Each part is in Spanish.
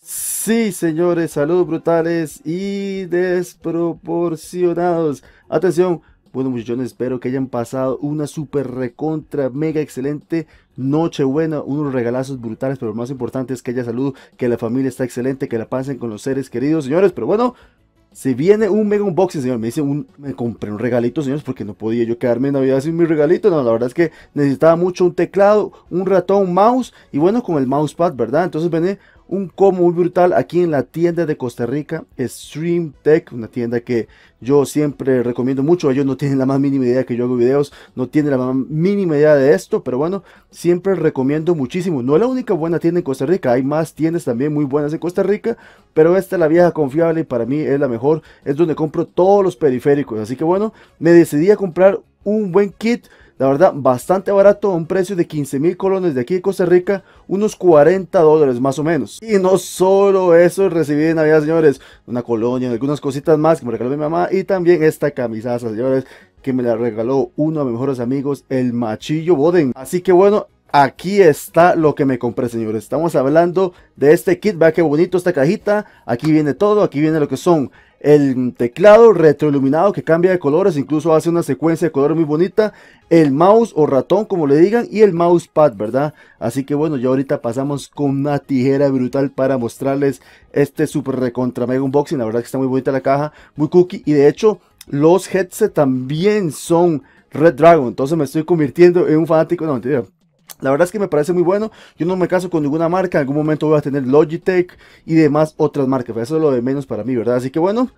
Sí, señores, saludos brutales y desproporcionados. Atención, bueno muchachos, espero que hayan pasado una super recontra, mega excelente Nochebuena, unos regalazos brutales, pero lo más importante es que haya salud, que la familia está excelente, que la pasen con los seres queridos, señores. Pero bueno, se viene un mega unboxing, señor. Me dice, me compré un regalito, señores, porque no podía yo quedarme en Navidad sin mi regalito. No, la verdad es que necesitaba mucho un teclado, un ratón, un mouse y bueno, con el mousepad, ¿verdad? Entonces viene un combo muy brutal aquí en la tienda de Costa Rica, Stream Tech, una tienda que yo siempre recomiendo mucho. Ellos no tienen la más mínima idea que yo hago videos, no tienen la más mínima idea de esto, pero bueno, siempre recomiendo muchísimo. No es la única buena tienda en Costa Rica, hay más tiendas también muy buenas en Costa Rica, pero esta es la vieja confiable y para mí es la mejor. Es donde compro todos los periféricos, así que bueno, me decidí a comprar un buen kit la verdad, bastante barato, un precio de 15 mil colones de aquí de Costa Rica, unos 40 dólares más o menos. Y no solo eso, recibí en Navidad, señores, una colonia, algunas cositas más que me regaló mi mamá y también esta camisaza, señores, que me la regaló uno de mis mejores amigos, el Machillo Boden. Así que bueno, aquí está lo que me compré, señores. Estamos hablando de este kit. Vea qué bonito esta cajita. Aquí viene todo. Aquí viene lo que son el teclado retroiluminado que cambia de colores, incluso hace una secuencia de color muy bonita, el mouse o ratón como le digan y el mouse pad ¿verdad? Así que bueno, ya ahorita pasamos con una tijera brutal para mostrarles este super recontra mega unboxing, la verdad que está muy bonita la caja, muy cookie y de hecho los headset también son Red Dragon, entonces me estoy convirtiendo en un fanático, no mentira, la verdad es que me parece muy bueno. Yo no me caso con ninguna marca. En algún momento voy a tener Logitech y demás otras marcas. Eso es lo de menos para mí, ¿verdad? Así que bueno,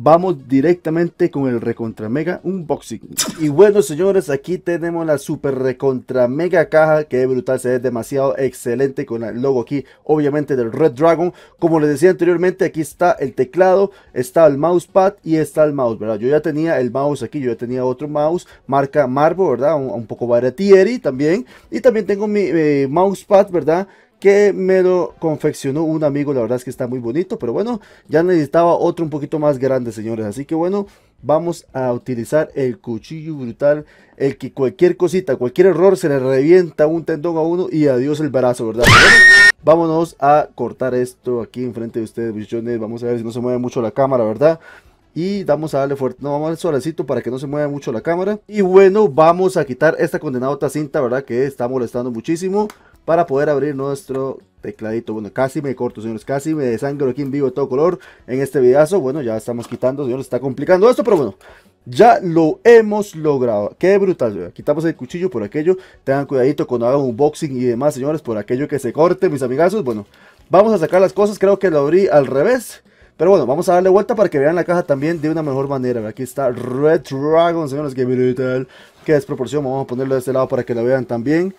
vamos directamente con el recontra mega unboxing. Y bueno, señores, aquí tenemos la super recontra mega caja que es brutal, se ve demasiado excelente con el logo aquí, obviamente del Red Dragon. Como les decía anteriormente, aquí está el teclado, está el mousepad y está el mouse, ¿verdad? Yo ya tenía el mouse aquí, yo ya tenía otro mouse, marca Marvel, ¿verdad? Un, poco baratieri también. Y también tengo mi eh, mousepad, ¿verdad? que me lo confeccionó un amigo, la verdad es que está muy bonito, pero bueno, ya necesitaba otro un poquito más grande, señores, así que bueno, vamos a utilizar el cuchillo brutal, el que cualquier cosita, cualquier error se le revienta un tendón a uno y adiós el brazo, ¿verdad? vámonos a cortar esto aquí enfrente de ustedes, visiones vamos a ver si no se mueve mucho la cámara, ¿verdad? Y vamos a darle fuerte, no, vamos a suavecito para que no se mueva mucho la cámara. Y bueno, vamos a quitar esta condenada otra cinta, ¿verdad? Que está molestando muchísimo para poder abrir nuestro tecladito. Bueno, casi me corto, señores, casi me desangro aquí en vivo de todo color en este videazo. Bueno, ya estamos quitando, señores, está complicando esto, pero bueno, ya lo hemos logrado. Qué brutal, Quitamos el cuchillo por aquello. Tengan cuidadito cuando hagan boxing y demás, señores, por aquello que se corte, mis amigazos. Bueno, vamos a sacar las cosas, creo que lo abrí al revés. Pero bueno, vamos a darle vuelta para que vean la caja también de una mejor manera. Aquí está Red Dragon, señores, que brutal. Qué desproporción, vamos a ponerlo de este lado para que la vean también.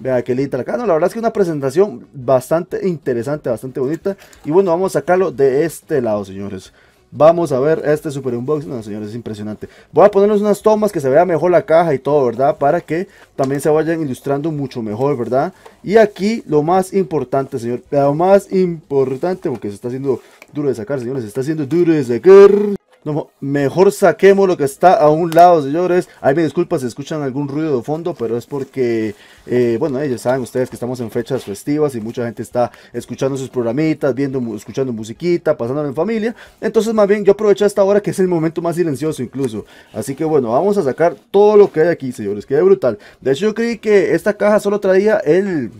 Vea, qué linda la No, la verdad es que una presentación bastante interesante, bastante bonita. Y bueno, vamos a sacarlo de este lado, señores. Vamos a ver este super unboxing. No, señores, es impresionante. Voy a ponerles unas tomas que se vea mejor la caja y todo, ¿verdad? Para que también se vayan ilustrando mucho mejor, ¿verdad? Y aquí lo más importante, señor. Lo más importante, porque se está haciendo duro de sacar, señores. Se está haciendo duro de sacar mejor saquemos lo que está a un lado, señores. Ahí me disculpas si escuchan algún ruido de fondo, pero es porque, eh, bueno, ya saben ustedes que estamos en fechas festivas y mucha gente está escuchando sus programitas, viendo, escuchando musiquita, pasándolo en familia. Entonces, más bien, yo aprovecho esta hora que es el momento más silencioso incluso. Así que, bueno, vamos a sacar todo lo que hay aquí, señores. Queda brutal. De hecho, yo creí que esta caja solo traía el,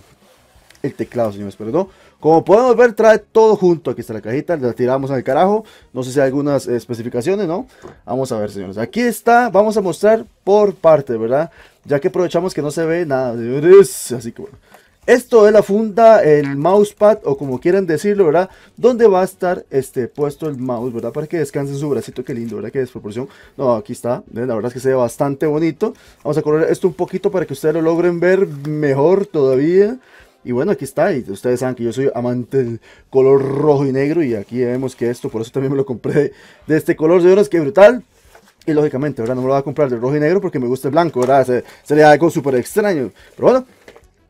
teclado, señores, perdón. Como podemos ver, trae todo junto. Aquí está la cajita, la tiramos al carajo. No sé si hay algunas eh, especificaciones, ¿no? Vamos a ver, señores. Aquí está, vamos a mostrar por parte, ¿verdad? Ya que aprovechamos que no se ve nada, Así que bueno. Esto es la funda, el mousepad o como quieran decirlo, ¿verdad? Donde va a estar este, puesto el mouse, ¿verdad? Para que descanse su bracito, qué lindo, ¿verdad? Qué desproporción. No, aquí está, la verdad es que se ve bastante bonito. Vamos a correr esto un poquito para que ustedes lo logren ver mejor todavía. Y bueno, aquí está. Y ustedes saben que yo soy amante del color rojo y negro. Y aquí vemos que esto, por eso también me lo compré de este color, de señores. Que brutal. Y lógicamente, ¿verdad? No me lo voy a comprar de rojo y negro porque me gusta el blanco, ¿verdad? sería algo súper extraño. Pero bueno,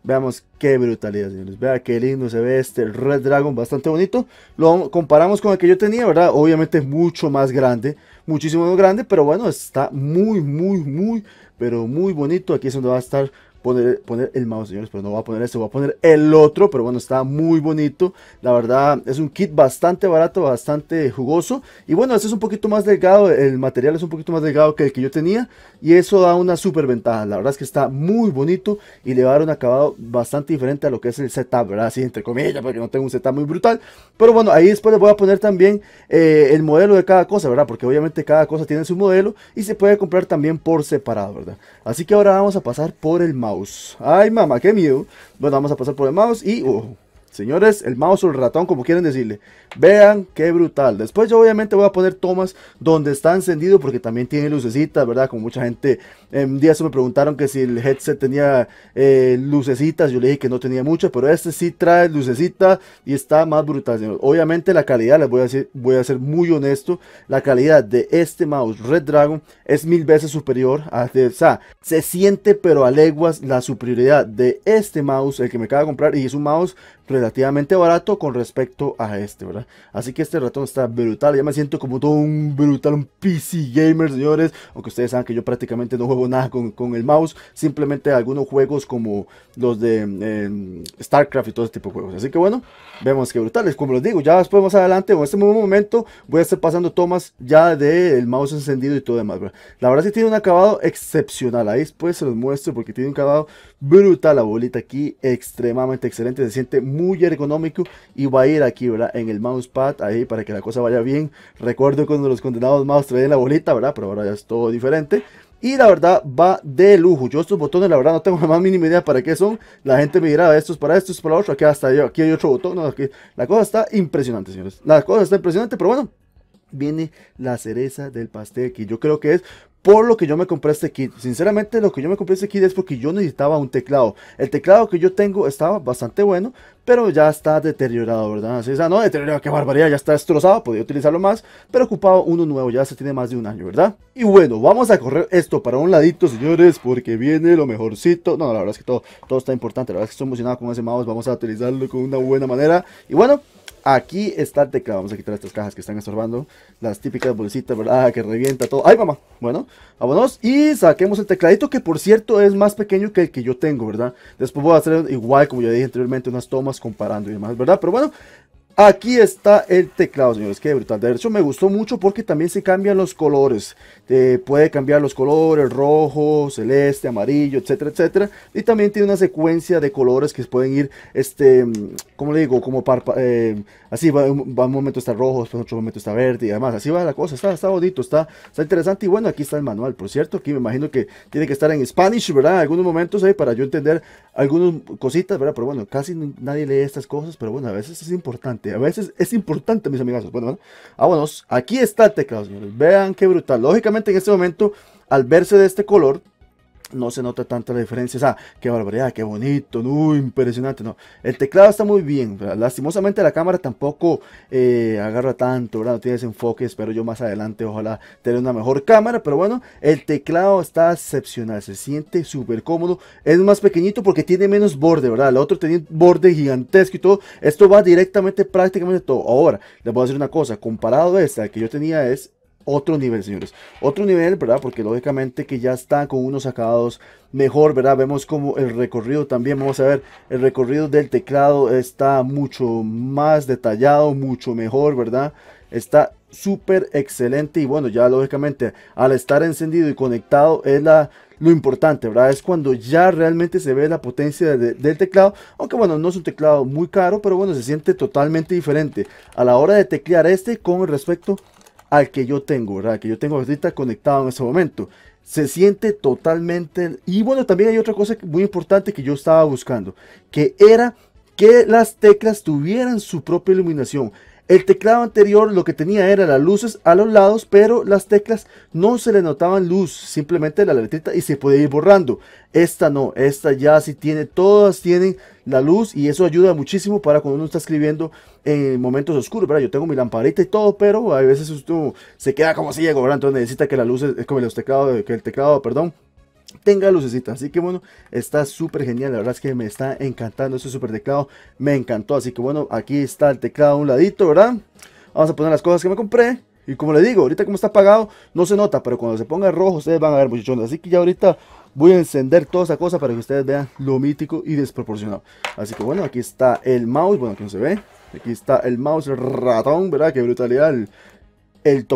veamos qué brutalidad, señores. Vea qué lindo se ve este Red Dragon, bastante bonito. Lo comparamos con el que yo tenía, ¿verdad? Obviamente mucho más grande, muchísimo más grande. Pero bueno, está muy, muy, muy, pero muy bonito. Aquí es donde va a estar poner, el mouse, señores, pero no voy a poner este, voy a poner el otro, pero bueno, está muy bonito, la verdad es un kit bastante barato, bastante jugoso, y bueno, este es un poquito más delgado, el material es un poquito más delgado que el que yo tenía, y eso da una super ventaja, la verdad es que está muy bonito, y le va a dar un acabado bastante diferente a lo que es el setup, ¿verdad? Así entre comillas, porque no tengo un setup muy brutal, pero bueno, ahí después le voy a poner también eh, el modelo de cada cosa, ¿verdad? Porque obviamente cada cosa tiene su modelo, y se puede comprar también por separado, ¿verdad? Así que ahora vamos a pasar por el mouse. Ay, mamá, qué mío Bueno, vamos a pasar por el mouse y... Señores, el mouse o el ratón, como quieren decirle. Vean qué brutal. Después yo obviamente voy a poner tomas donde está encendido porque también tiene lucecitas, ¿verdad? Como mucha gente en día se me preguntaron que si el headset tenía eh, lucecitas. Yo le dije que no tenía muchas, pero este sí trae lucecita y está más brutal, señores. Obviamente la calidad, les voy a, decir, voy a ser muy honesto, la calidad de este mouse Red Dragon es mil veces superior a... Este, o sea, se siente pero a leguas la superioridad de este mouse, el que me acaba de comprar y es un mouse relativamente barato con respecto a este, ¿verdad? Así que este ratón está brutal. Ya me siento como todo un brutal, un PC gamer, señores. Aunque ustedes saben que yo prácticamente no juego nada con, el mouse. Simplemente algunos juegos como los de em, StarCraft y todo ese tipo de juegos. Así que bueno, vemos que brutales. Como les digo, ya después más adelante, en este mismo momento, voy a estar pasando tomas ya del mouse encendido y todo demás, ¿verdad? La verdad sí tiene un acabado excepcional. Ahí después se los muestro porque tiene un acabado brutal la bolita aquí. Extremadamente excelente. Se siente muy muy ergonómico y va a ir aquí, ¿verdad? En el mousepad, ahí para que la cosa vaya bien. Recuerdo cuando los condenados mouse traían la bolita, ¿verdad? Pero ahora ya es todo diferente. Y la verdad va de lujo. Yo estos botones, la verdad, no tengo la más mínima idea para qué son. La gente me dirá, estos para esto, es para otro. Aquí hasta yo, aquí hay otro botón. La cosa está impresionante, señores. La cosa está impresionante, pero bueno, viene la cereza del pastel aquí. Yo creo que es por lo que yo me compré este kit. Sinceramente, lo que yo me compré este kit es porque yo necesitaba un teclado. El teclado que yo tengo estaba bastante bueno, pero ya está deteriorado, ¿verdad? Así sea, no, deteriorado, qué barbaridad, ya está destrozado, Podría utilizarlo más, pero ocupado uno nuevo, ya se tiene más de un año, ¿verdad? Y bueno, vamos a correr esto para un ladito, señores, porque viene lo mejorcito. No, la verdad es que todo, todo está importante, la verdad es que estoy emocionado con ese mouse, vamos a utilizarlo con una buena manera. Y bueno, Aquí está el teclado. Vamos a quitar estas cajas que están estorbando. Las típicas bolsitas, ¿verdad? Ah, que revienta todo. ¡Ay, mamá! Bueno, vámonos. Y saquemos el tecladito, que por cierto es más pequeño que el que yo tengo, ¿verdad? Después voy a hacer igual, como ya dije anteriormente, unas tomas comparando y demás, ¿verdad? Pero bueno, Aquí está el teclado, señores, que brutal. De hecho, me gustó mucho porque también se cambian los colores. Eh, puede cambiar los colores, rojo, celeste, amarillo, etcétera, etcétera. Y también tiene una secuencia de colores que pueden ir, este, mm, como le digo, como parpa, eh, así va, un momento está rojo, después otro momento está verde y además así va la cosa. Está, está bonito, está, está interesante. Y bueno, aquí está el manual, por cierto. Aquí me imagino que tiene que estar en Spanish, ¿verdad? En algunos momentos para yo entender algunas cositas, ¿verdad? Pero bueno, casi nadie lee estas cosas, pero bueno, a veces es importante. A veces es importante, mis amigas Bueno, bueno, vámonos. Aquí está el Vean qué brutal. Lógicamente, en este momento, al verse de este color, no se nota tanta la diferencia. O sea, qué barbaridad, qué bonito, no, impresionante. No, el teclado está muy bien. Lastimosamente la cámara tampoco eh, agarra tanto, ¿verdad? no tiene ese enfoque. Espero yo más adelante, ojalá tener una mejor cámara. Pero bueno, el teclado está excepcional, se siente súper cómodo. Es más pequeñito porque tiene menos borde, ¿verdad? El otro tenía un borde gigantesco y todo. Esto va directamente prácticamente todo. Ahora, les voy a decir una cosa, comparado a esta que yo tenía es otro nivel, señores. Otro nivel, ¿verdad? Porque lógicamente que ya está con unos acabados mejor, ¿verdad? Vemos como el recorrido también, vamos a ver, el recorrido del teclado está mucho más detallado, mucho mejor, ¿verdad? Está súper excelente y bueno, ya lógicamente al estar encendido y conectado es la lo importante, ¿verdad? Es cuando ya realmente se ve la potencia del teclado. Aunque bueno, no es un teclado muy caro, pero bueno, se siente totalmente diferente a la hora de teclear este con respecto al que yo tengo, ¿verdad? que yo tengo ahorita conectado en ese momento. Se siente totalmente... Y bueno, también hay otra cosa muy importante que yo estaba buscando, que era que las teclas tuvieran su propia iluminación. El teclado anterior lo que tenía era las luces a los lados, pero las teclas no se le notaban luz, simplemente la letrita y se podía ir borrando. Esta no, esta ya sí tiene, todas tienen la luz y eso ayuda muchísimo para cuando uno está escribiendo en momentos oscuros, ¿verdad? Yo tengo mi lamparita y todo, pero a veces se queda como ciego, ¿verdad? Entonces necesita que la luz, es como los teclados, que el teclado, perdón, tenga lucecita. Así que bueno, está súper genial. La verdad es que me está encantando este super teclado. Me encantó. Así que bueno, aquí está el teclado a un ladito, ¿verdad? Vamos a poner las cosas que me compré. Y como le digo, ahorita como está apagado, no se nota, pero cuando se ponga rojo ustedes van a ver muchachones. Así que ya ahorita voy a encender toda esa cosa para que ustedes vean lo mítico y desproporcionado. Así que bueno, aquí está el mouse, bueno, aquí no se ve. Aquí está el mouse el ratón, ¿verdad? Qué brutalidad, el, el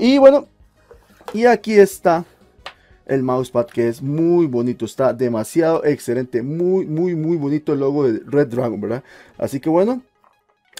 Y bueno, y aquí está el mousepad que es muy bonito, está demasiado excelente, muy, muy, muy bonito el logo de Red Dragon, ¿verdad? Así que bueno,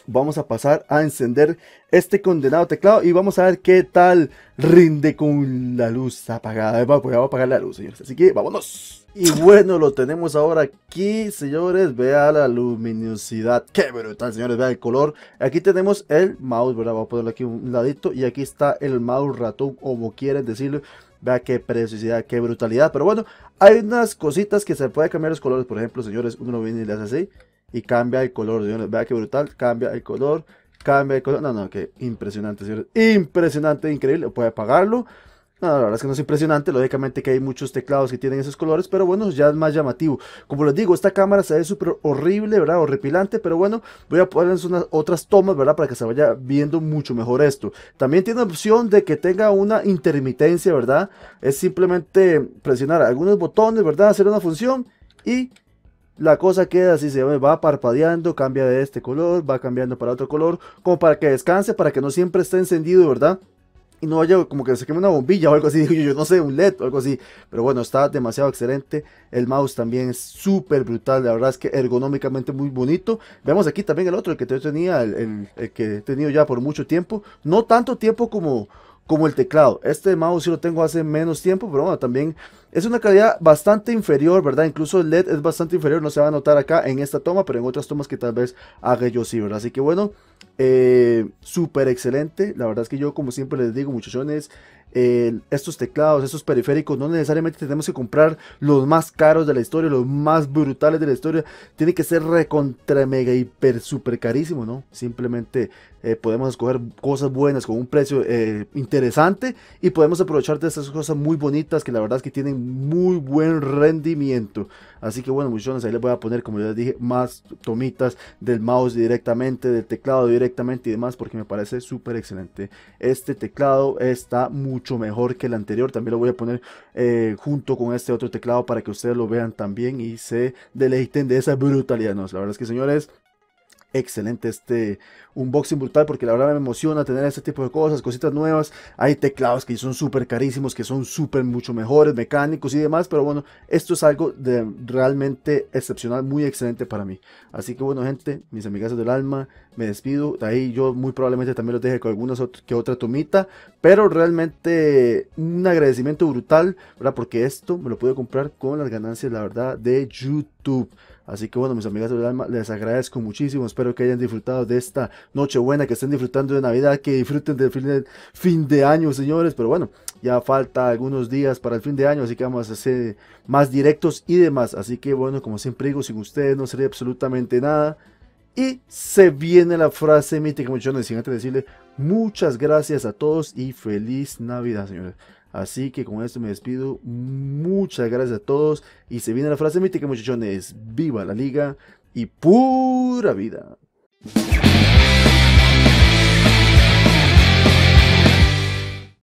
vamos a pasar a encender este condenado teclado y vamos a ver qué tal rinde con la luz apagada. Eh, voy a apagar la luz, señores. Así que vámonos. Y bueno, lo tenemos ahora aquí, señores. Vea la luminosidad. Qué brutal, señores. Vea el color. Aquí tenemos el mouse, ¿verdad? Voy a ponerlo aquí un ladito. Y aquí está el mouse ratón, como quieres decirlo. Vea qué preciosidad, qué brutalidad. Pero bueno, hay unas cositas que se puede cambiar los colores. Por ejemplo, señores, uno viene y le hace así y cambia el color, señores. Vea qué brutal, cambia el color, cambia el color. No, no, qué impresionante, señores. Impresionante, increíble. Puede apagarlo la verdad es que no es impresionante, lógicamente que hay muchos teclados que tienen esos colores, pero bueno, ya es más llamativo. Como les digo, esta cámara se ve súper horrible, ¿verdad? Horripilante, pero bueno, voy a ponerles unas otras tomas, ¿verdad? Para que se vaya viendo mucho mejor esto. También tiene opción de que tenga una intermitencia, ¿verdad? Es simplemente presionar algunos botones, ¿verdad? Hacer una función y la cosa queda así, se va parpadeando, cambia de este color, va cambiando para otro color, como para que descanse, para que no siempre esté encendido, ¿verdad? y no vaya como que se queme una bombilla o algo así, digo yo, no sé, un LED o algo así, pero bueno, está demasiado excelente, el mouse también es súper brutal, la verdad es que ergonómicamente muy bonito, vemos aquí también el otro, el que yo tenía, el que he tenido ya por mucho tiempo, no tanto tiempo como como el teclado. Este mouse sí lo tengo hace menos tiempo, pero bueno, también es una calidad bastante inferior, ¿verdad? Incluso el LED es bastante inferior, no se va a notar acá en esta toma, pero en otras tomas que tal vez haga yo sí, ¿verdad? Así que bueno, eh, súper excelente. La verdad es que yo, como siempre les digo, muchachones, estos teclados, estos periféricos, no necesariamente tenemos que comprar los más caros de la historia, los más brutales de la historia. Tiene que ser recontra mega hiper super carísimo, ¿no? Simplemente eh, podemos escoger cosas buenas con un precio eh, interesante y podemos aprovechar de esas cosas muy bonitas que la verdad es que tienen muy buen rendimiento. Así que bueno, muchachos, ahí les voy a poner, como ya les dije, más tomitas del mouse directamente, del teclado directamente y demás, porque me parece súper excelente. Este teclado está mucho mejor que el anterior. También lo voy a poner eh, junto con este otro teclado para que ustedes lo vean también y se deleiten de esa brutalidad. No, la verdad es que, señores, excelente este unboxing brutal porque la verdad me emociona tener este tipo de cosas, cositas nuevas. Hay teclados que son súper carísimos, que son súper mucho mejores, mecánicos y demás, pero bueno, esto es algo realmente excepcional, muy excelente para mí. Así que bueno, gente, mis amigas del alma, me despido. De ahí yo muy probablemente también los deje con algunas que otra tomita, pero realmente un agradecimiento brutal, ¿verdad? Porque esto me lo pude comprar con las ganancias, la verdad, de YouTube. Así que bueno, mis amigas alma, les agradezco muchísimo. Espero que hayan disfrutado de esta noche buena, que estén disfrutando de Navidad, que disfruten del fin de, año, señores. Pero bueno, ya falta algunos días para el fin de año, así que vamos a hacer más directos y demás. Así que bueno, como siempre digo, sin ustedes no sería absolutamente nada. Y se viene la frase mítica, muchachos, sin antes decirle muchas gracias a todos y feliz Navidad, señores. Así que con esto me despido. Muchas gracias a todos. Y se viene la frase mítica, muchachones. Viva la liga y pura vida.